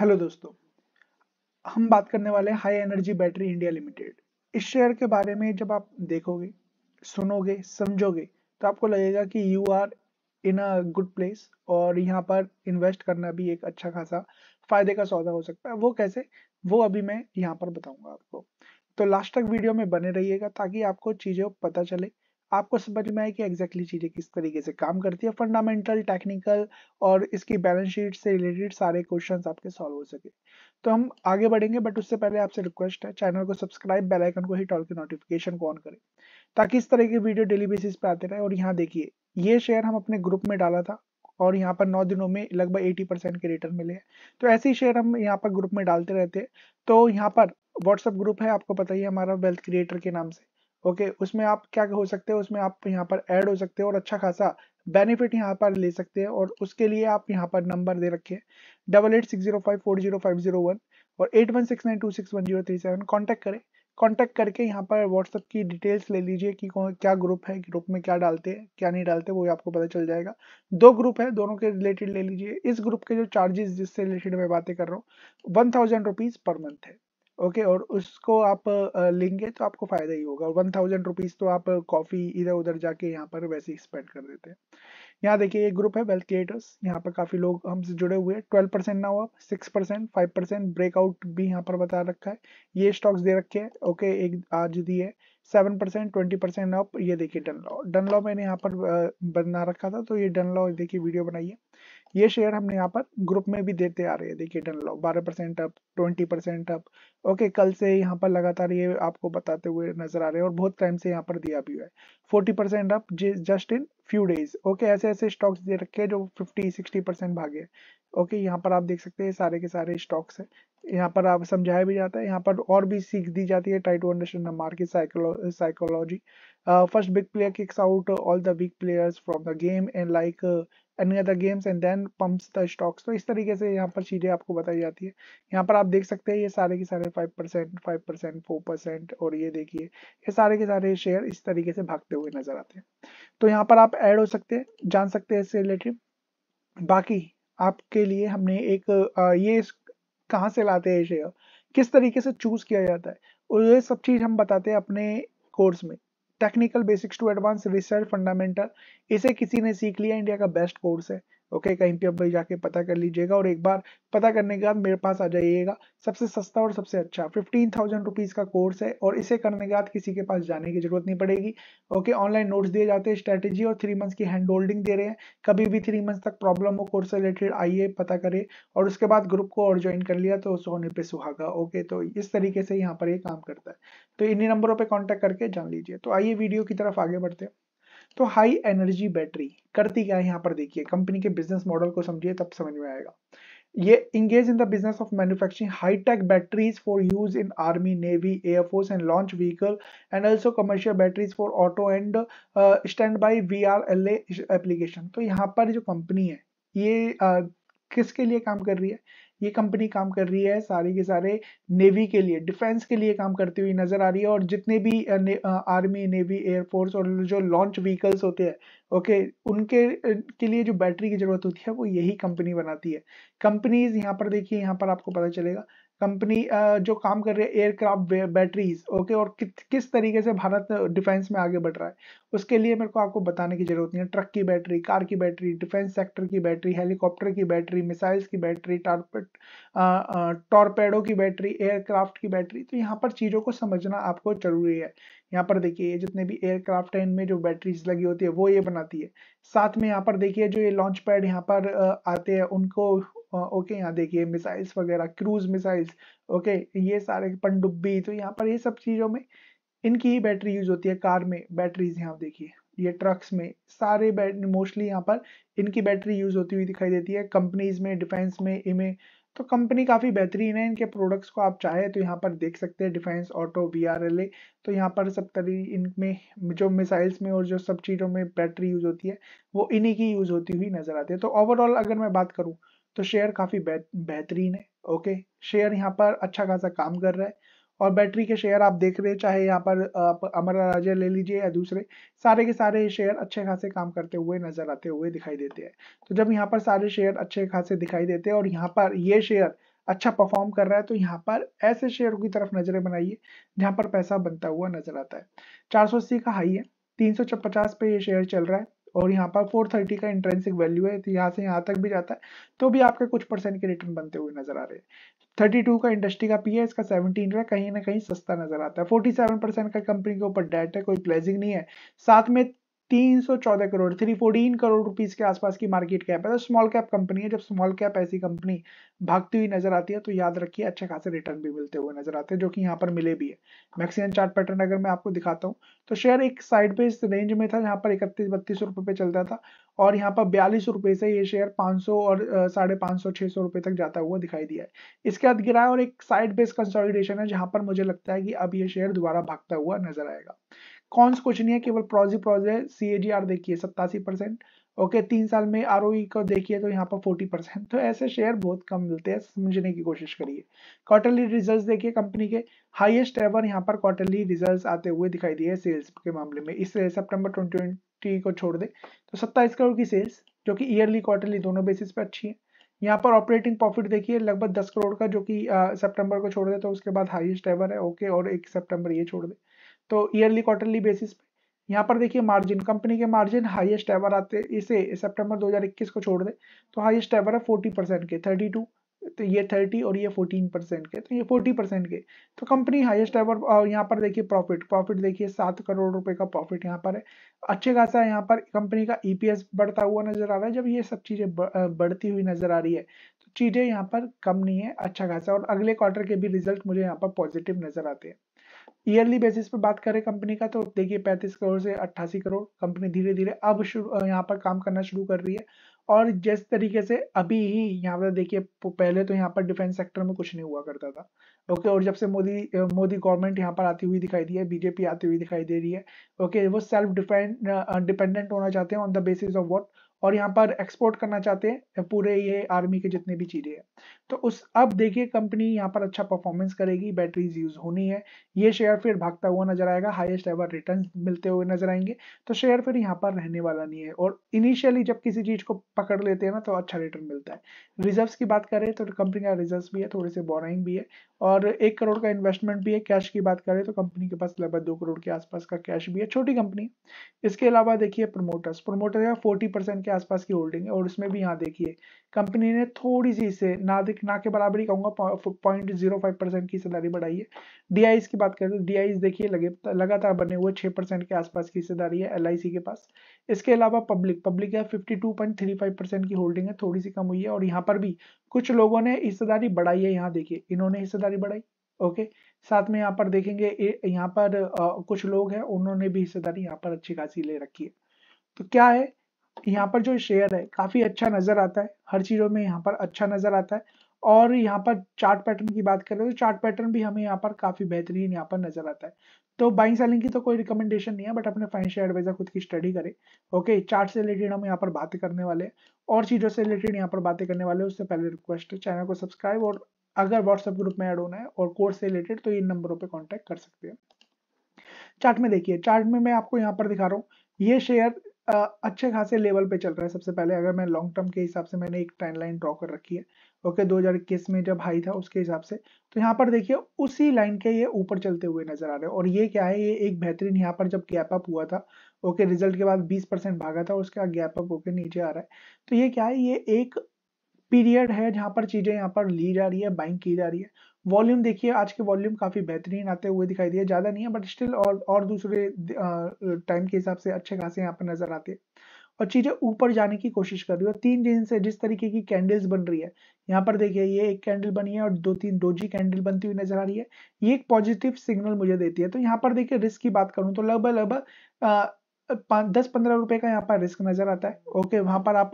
hello दोस्तों हम बात करने वाले high energy battery India limited इस शेयर के बारे में जब आप देखोगे सुनोगे समझोगे तो आपको लगेगा कि you are in a good place और यहाँ पर इन्वेस्ट करना भी एक अच्छा खासा फायदे का सौदा हो सकता है वो कैसे वो अभी मैं यहाँ पर बताऊंगा आपको तो लास्ट तक वीडियो में बने रहिएगा ताकि आपको चीज़ें पता चले आपको समझ में आए कि एग्जैक्टली चीज़ें किस तरीके से काम करती है फंडामेंटल टेक्निकल और इसकी बैलेंस शीट से रिलेटेड सारे क्वेश्चन आपके सॉल्व हो सके तो हम आगे बढ़ेंगे बट उससे पहले आपसे रिक्वेस्ट है चैनल को सब्सक्राइब बेल आइकन को हिट ऑल के नोटिफिकेशन को ऑन करें ताकि इस तरह के वीडियो डेली बेसिस पे आते रहे और यहाँ देखिए ये शेयर हम अपने ग्रुप में डाला था और यहाँ पर नौ दिनों में लगभग एटी परसेंट के रिटर्न मिले हैं तो ऐसे ही शेयर हम यहाँ पर ग्रुप में डालते रहते हैं तो यहाँ पर व्हाट्सअप ग्रुप है आपको पता ही हमारा वेल्थ क्रिएटर के नाम से ओके उसमें आप क्या हो सकते हो उसमें आप यहाँ पर ऐड हो सकते हो और अच्छा खासा बेनिफिट यहाँ पर ले सकते हैं और उसके लिए आप यहाँ पर नंबर दे रखे double eight six zero five four zero five zero one और eight one six nine two six one zero three seven contact करें कॉन्टैक्ट करके यहाँ पर व्हाट्सअप की डिटेल्स ले लीजिए कि कौन क्या ग्रुप है ग्रुप में क्या डालते हैं क्या नहीं डालते वो आपको पता चल जाएगा दो ग्रुप है दोनों के रिलेटेड ले लीजिए इस ग्रुप के जो चार्जेस जिससे रिलेटेड मैं बातें कर रहा हूँ one thousand rupees per month है ओके और उसको आप लेंगे तो आपको फायदा ही होगा वन थाउजेंड रुपीज तो आप कॉफी इधर उधर जाके यहाँ पर वैसे ही स्पेंड कर देते हैं यहाँ देखिए एक ग्रुप है वेल्थ क्रिएटर्स यहाँ पर काफी लोग हमसे जुड़े हुए हैं ट्वेल्व परसेंट ना हुआ six percent five percent breakout भी यहाँ पर बता रखा है ये स्टॉक्स दे रखे हैं ओके एक आज दी है seven percent twenty percent off ये देखिए डन लॉ डन लॉ मैंने यहाँ पर बना रखा था तो ये डन लॉ देखिए वीडियो बनाइए ये शेयर हमने यहाँ पर ग्रुप में भी देते आ रहे हैं देखिए डन लॉ बारह percent up twenty percent up okay कल से यहाँ पर लगातार ये आपको बताते हुए नजर आ रहे हैं और बहुत टाइम से यहाँ पर दिया भी हुआ है forty percent up just in few days okay ऐसे ऐसे स्टॉक्स दे रखे हैं जो फिफ्टी सिक्सटी परसेंट भागे ओके यहाँ पर आप देख सकते हैं सारे के सारे स्टॉक्स हैं यहाँ पर आप समझाया भी जाता है यहाँ पर और भी सीख दी जाती है try to understand the market psychology first big player kicks out all the big players from the game and like any other games and then pumps the stocks तो इस तरीके से यहाँ पर चीज़ें आपको बताई जाती है यहाँ पर आप देख सकते हैं ये सारे के सारे five percent five percent four percent और ये देखिए ये सारे के सारे शेयर इस तरीके से भागते हुए नजर आते हैं तो यहाँ पर आप ऐड हो सकते हैं जान सकते हैं इससे रिलेटिव बाकी आपके लिए हमने एक uh, ये कहाँ से लाते हैं शेयर किस तरीके से चूज किया जाता है और ये सब चीज हम बताते हैं अपने कोर्स में technical basics to advance research fundamental इसे किसी ने सीख लिया इंडिया का बेस्ट कोर्स है ओके कहीं पे आप भाई जाके पता कर लीजिएगा और एक बार पता करने के बाद मेरे पास आ जाइएगा सबसे सस्ता और सबसे अच्छा फिफ्टीन थाउजेंड रुपीज़ का कोर्स है और इसे करने के बाद किसी के पास जाने की जरूरत नहीं पड़ेगी ओके ऑनलाइन नोट्स दिए जाते हैं स्ट्रैटेजी और थ्री मंथ्स की हैंड होल्डिंग दे रहे हैं कभी भी थ्री मंथ्स तक प्रॉब्लम हो कोर्स से रिलेटेड आइए पता करे और उसके बाद ग्रुप को और ज्वाइन कर लिया तो सोने पर सुहागा ओके तो इस तरीके से यहाँ पर ये काम करता है तो इन्हीं नंबरों पर कॉन्टैक्ट करके जान लीजिए तो आइए वीडियो की तरफ आगे बढ़ते हैं तो हाई एनर्जी बैटरी करती क्या है यहाँ पर देखिए कंपनी के बिजनेस मॉडल को समझिए तब समझ में आएगा ये engage in the business of manufacturing hi-tech batteries for use in army navy air force and launch vehicle and also commercial batteries for auto and standby V R L application तो यहाँ पर जो कंपनी है ये uh, किसके लिए काम कर रही है ये कंपनी काम कर रही है सारे के सारे नेवी के लिए डिफेंस के लिए काम करती हुई नजर आ रही है और जितने भी ने, आर्मी नेवी एयरफोर्स और जो लॉन्च व्हीकल्स होते हैं ओके उनके के लिए जो बैटरी की जरूरत होती है वो यही कंपनी बनाती है कंपनीज यहाँ पर देखिए यहाँ पर आपको पता चलेगा कंपनी जो काम कर रही है एयरक्राफ्ट बैटरीज ओके और कि, किस तरीके से भारत डिफेंस में आगे बढ़ रहा है उसके लिए मेरे को आपको बताने की जरूरत नहीं है ट्रक की बैटरी कार की बैटरी डिफेंस सेक्टर की बैटरी हेलीकॉप्टर की बैटरी मिसाइल्स की बैटरी टॉरपेडो की बैटरी एयरक्राफ्ट की बैटरी तो यहाँ पर चीज़ों को समझना आपको जरूरी है यहाँ पर देखिए ये जितने भी एयरक्राफ्ट है इनमें जो बैटरीज लगी होती है वो ये बनाती है साथ में यहाँ पर देखिए जो ये लॉन्च पैड यहाँ पर आते हैं उनको ओके यहाँ देखिए मिसाइल्स वगैरह क्रूज मिसाइल्स ओके ये सारे पनडुब्बी तो यहाँ पर ये सब चीज़ों में इनकी ही बैटरी यूज होती है कार में बैटरीज यहाँ देखिए ये ट्रक्स में सारे मोस्टली यहाँ पर इनकी बैटरी यूज होती हुई दिखाई देती है कंपनीज में डिफेंस में इमें तो कंपनी काफ़ी बेहतरीन है इनके प्रोडक्ट्स को आप चाहे तो यहाँ पर देख सकते हैं defence auto V R L A तो यहाँ पर सब तरह इनमें जो मिसाइल्स में और जो सब चीज़ों में बैटरी यूज होती है वो इन्हीं की यूज होती हुई नज़र आती है तो ओवरऑल अगर मैं बात करूँ तो शेयर काफ़ी बेहतरीन है ओके शेयर यहाँ पर अच्छा खासा काम कर रहा है और बैटरी के शेयर आप देख रहे हैं चाहे यहाँ पर आप अमर राजा ले लीजिए या दूसरे सारे के सारे शेयर अच्छे खासे काम करते हुए नजर आते हुए दिखाई देते हैं तो जब यहाँ पर सारे शेयर अच्छे खासे दिखाई देते हैं और यहाँ पर ये शेयर अच्छा परफॉर्म कर रहा है तो यहाँ पर ऐसे शेयरों की तरफ नजरें बनाइए जहाँ पर पैसा बनता हुआ नजर आता है चार का हाई है तीन पे ये शेयर चल रहा है और यहाँ पर 430 का इंट्रेंसिक वैल्यू है तो यहाँ से यहाँ तक भी जाता है तो भी आपके कुछ परसेंट के रिटर्न बनते हुए नजर आ रहे हैं 32 का इंडस्ट्री का पी है इसका 17 का कहीं ना कहीं सस्ता नजर आता है 47 परसेंट का कंपनी के ऊपर डेट है कोई प्लेजिंग नहीं है साथ में 314 करोड़ 314 करोड़ रुपीज के आसपास की मार्केट कैप है तो स्मॉल कैप कंपनी है जब स्मॉल कैप ऐसी कंपनी भागती हुई नजर आती है तो याद रखिए अच्छे खासे रिटर्न भी मिलते हुए नजर आते हैं जो कि यहाँ पर मिले भी है मैक्सिमम चार्ट पैटर्न अगर मैं आपको दिखाता हूँ तो शेयर एक साइड पे इस रेंज में था जहाँ पर इकतीस बत्तीस रुपए पे चलता था और यहाँ पर बयालीस रुपए से ये शेयर 500 और साढ़े पांच सौ छः सौ रुपये तक जाता हुआ दिखाई दिया है इसके बाद गिरा और एक साइड बेस कंसोलिडेशन है जहां पर मुझे लगता है कि अब ये शेयर दोबारा भागता हुआ नजर आएगा कौन कुछ नहीं है केवल प्रोजी प्रोज है सी ए जी आर देखिए सत्तासी परसेंट ओके तीन साल में आर e को देखिए तो यहाँ पर फोर्टी परसेंट तो ऐसे शेयर बहुत कम मिलते हैं समझने की कोशिश करिए क्वार्टरली रिजल्ट देखिए कंपनी के हाईएस्ट एवर यहाँ पर क्वार्टरली रिजल्ट आते हुए दिखाई दिए सेल्स के मामले में इस सेप्टेम्बर ट्वेंटी को छोड़ दे तो सत्ताईस करोड़ की सेल्स जो कि ईयरली क्वार्टरली दोनों बेसिस पे अच्छी है यहाँ पर ऑपरेटिंग प्रॉफिट देखिए लगभग दस करोड़ का जो कि सितंबर को छोड़ दे तो उसके बाद हाईएस्ट एवर है ओके और एक सितंबर ये छोड़ दे तो ईयरली क्वार्टरली बेसिस पे यहाँ पर देखिए मार्जिन कंपनी के मार्जिन हाईएस्ट एवर आते इसे सितंबर 2021 को छोड़ दे तो हाईएस्ट एवर है 40 परसेंट के 32 तो ये 30 और ये 14 परसेंट के तो ये 40 परसेंट के तो कंपनी हाईएस्ट एवर और यहाँ पर देखिए प्रॉफिट प्रॉफिट देखिए सात करोड़ रुपए का प्रॉफिट यहाँ पर है अच्छे खासा है यहाँ पर कंपनी का ईपीएस e बढ़ता हुआ नजर आ रहा है जब ये सब चीजें बढ़ती हुई नजर आ रही है तो चीजें यहाँ पर कम नहीं है अच्छा खासा और अगले क्वार्टर के भी रिजल्ट मुझे यहाँ पर पॉजिटिव नजर आते हैं ईयरली बेसिस पे बात करें कंपनी का तो देखिए 35 करोड़ से 88 करोड़ कंपनी धीरे धीरे अब यहाँ पर काम करना शुरू कर रही है और जिस तरीके से अभी ही यहाँ पर देखिए पहले तो यहाँ पर डिफेंस सेक्टर में कुछ नहीं हुआ करता था ओके और जब से मोदी मोदी गवर्नमेंट यहाँ पर आती हुई दिखाई दी है बीजेपी आती हुई दिखाई दे रही है ओके वो सेल्फ डिपेंडेंट होना चाहते हैं on the basis of what और यहाँ पर एक्सपोर्ट करना चाहते हैं पूरे ये आर्मी के जितने भी चीज़ें हैं तो उस अब देखिए कंपनी यहाँ पर अच्छा परफॉर्मेंस करेगी बैटरीज यूज होनी है ये शेयर फिर भागता हुआ नजर आएगा हाईएस्ट एवर रिटर्न मिलते हुए नजर आएंगे तो शेयर फिर यहाँ पर रहने वाला नहीं है और इनिशियली जब किसी चीज़ को पकड़ लेते हैं ना तो अच्छा रिटर्न मिलता है रिजर्व की बात करें तो कंपनी का रिजर्व भी है थोड़े से बोराइंग भी है और एक करोड़ का इन्वेस्टमेंट भी है कैश की बात करें तो कंपनी के पास लगभग दो करोड़ के आसपास का कैश भी है छोटी कंपनी इसके अलावा देखिए प्रमोटर्स प्रमोटर का फोर्टी परसेंट आसपास की होल्डिंग है और उसमें भी यहाँ देखिए कंपनी ने थोड़ी सी इसे ना ना के बराबर ही कहूँगा पॉइंट जीरो फाइव परसेंट की हिस्सेदारी बढ़ाई है डी की बात करें तो डी देखिए लगे लगातार बने हुए छः परसेंट के आसपास की हिस्सेदारी है एल के पास इसके अलावा पब्लिक पब्लिक है फिफ्टी की होल्डिंग है थोड़ी सी कम हुई है और यहाँ पर भी कुछ लोगों ने हिस्सेदारी बढ़ाई है यहाँ देखिए इन्होंने हिस्सेदारी बढ़ाई ओके साथ में यहाँ पर देखेंगे यहाँ पर आ, कुछ लोग हैं उन्होंने भी हिस्सेदारी यहाँ पर अच्छी खासी ले रखी है तो क्या है यहाँ पर जो शेयर है काफी अच्छा नजर आता है हर चीजों में यहाँ पर अच्छा नजर आता है और यहाँ पर चार्ट पैटर्न की बात करें तो चार्ट पैटर्न भी हमें यहाँ पर काफी बेहतरीन यहाँ पर नजर आता है तो बाइंग सेलिंग की तो कोई रिकमेंडेशन नहीं है बट अपने फाइनेंशियल एडवाइजर खुद की स्टडी करें ओके चार्ट से रिलेटेड हम यहाँ पर बातें करने वाले और चीजों से रिलेटेड यहाँ पर बातें करने वाले उससे पहले रिक्वेस्ट है चैनल को सब्सक्राइब और अगर व्हाट्सएप ग्रुप में ऐड होना है और कोर्स से रिलेटेड तो इन नंबरों पर कॉन्टेक्ट कर सकते हैं चार्ट में देखिए चार्ट में मैं आपको यहाँ पर दिखा रहा हूँ ये शेयर अच्छे खासे लेवल पे चल रहा है सबसे पहले अगर मैं लॉन्ग टर्म के हिसाब से मैंने एक ट्रेंड लाइन ड्रॉ कर रखी है ओके दो में जब हाई था उसके हिसाब से तो यहाँ पर देखिए उसी लाइन के ये ऊपर चलते हुए नजर आ रहे हैं और ये क्या है ये एक बेहतरीन यहाँ पर जब गैप अप हुआ था ओके रिजल्ट के बाद 20 परसेंट भागा था उसका गैप अप होकर नीचे आ रहा है तो ये क्या है ये एक पीरियड है जहां पर चीजें यहां पर ली जा रही है बाइंग की जा रही है वॉल्यूम देखिए आज के वॉल्यूम काफी बेहतरीन आते हुए दिखाई दिए ज्यादा नहीं है बट स्टिल और और दूसरे टाइम के हिसाब से अच्छे खासे यहाँ पर नजर आते हैं और चीजें ऊपर जाने की कोशिश कर रही है और तीन दिन से जिस तरीके की कैंडल्स बन रही है यहाँ पर देखिए ये एक कैंडल बनी है और दो तीन डोजी कैंडल बनती हुई नजर आ रही है ये एक पॉजिटिव सिग्नल मुझे देती है तो यहाँ पर देखिए रिस्क की बात करूँ तो लगभग लगभग दस पंद्रह रुपए का यहाँ पर रिस्क नजर आता है ओके वहां पर आप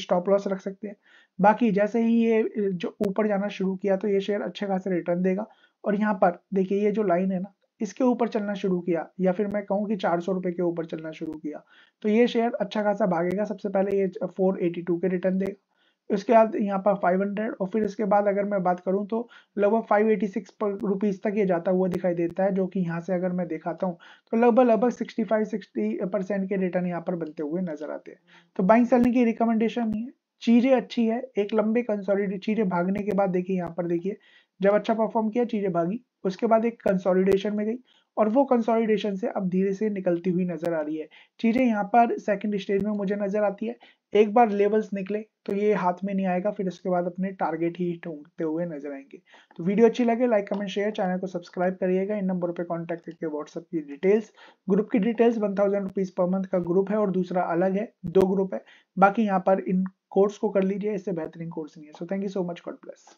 स्टॉप लॉस रख सकते हैं बाकी जैसे ही ये जो ऊपर जाना शुरू किया तो ये शेयर अच्छे खासे रिटर्न देगा और यहाँ पर देखिए ये जो लाइन है ना इसके ऊपर चलना शुरू किया या फिर मैं कहूँ कि चार सौ रुपए के ऊपर चलना शुरू किया तो ये शेयर अच्छा खासा भागेगा सबसे पहले ये टू के रिटर्न देगा उसके बाद यहाँ पर 500 और फिर इसके बाद अगर मैं बात करूँ तो लगभग 586 एटी सिक्स रुपीज़ तक ये जाता हुआ दिखाई देता है जो कि यहाँ से अगर मैं दिखाता हूँ तो लगभग लगभग 65 60 परसेंट के रिटर्न यहाँ पर बनते हुए नजर आते हैं तो बाइंग सेलिंग की रिकमेंडेशन है चीज़ें अच्छी है एक लंबे कंसोलिडेट चीज़ें भागने के बाद देखिए यहाँ पर देखिए जब अच्छा परफॉर्म किया चीज़ें भागी उसके बाद एक कंसोलिडेशन में गई और वो कंसोलिडेशन से अब धीरे से निकलती हुई नजर आ रही है चीजें यहाँ पर सेकेंड स्टेज में मुझे नजर आती है एक बार लेवल्स निकले तो ये हाथ में नहीं आएगा फिर उसके बाद अपने टारगेट ही ढूंढते हुए नजर आएंगे तो वीडियो अच्छी लगे लाइक कमेंट शेयर चैनल को सब्सक्राइब करिएगा इन नंबर पे कांटेक्ट करके व्हाट्सअप की डिटेल्स ग्रुप की details one thousand rupees per month का ग्रुप है और दूसरा अलग है दो ग्रुप है बाकी यहाँ पर इन कोर्स को कर लीजिए इससे बेहतरीन कोर्स नहीं है so thank you so much God bless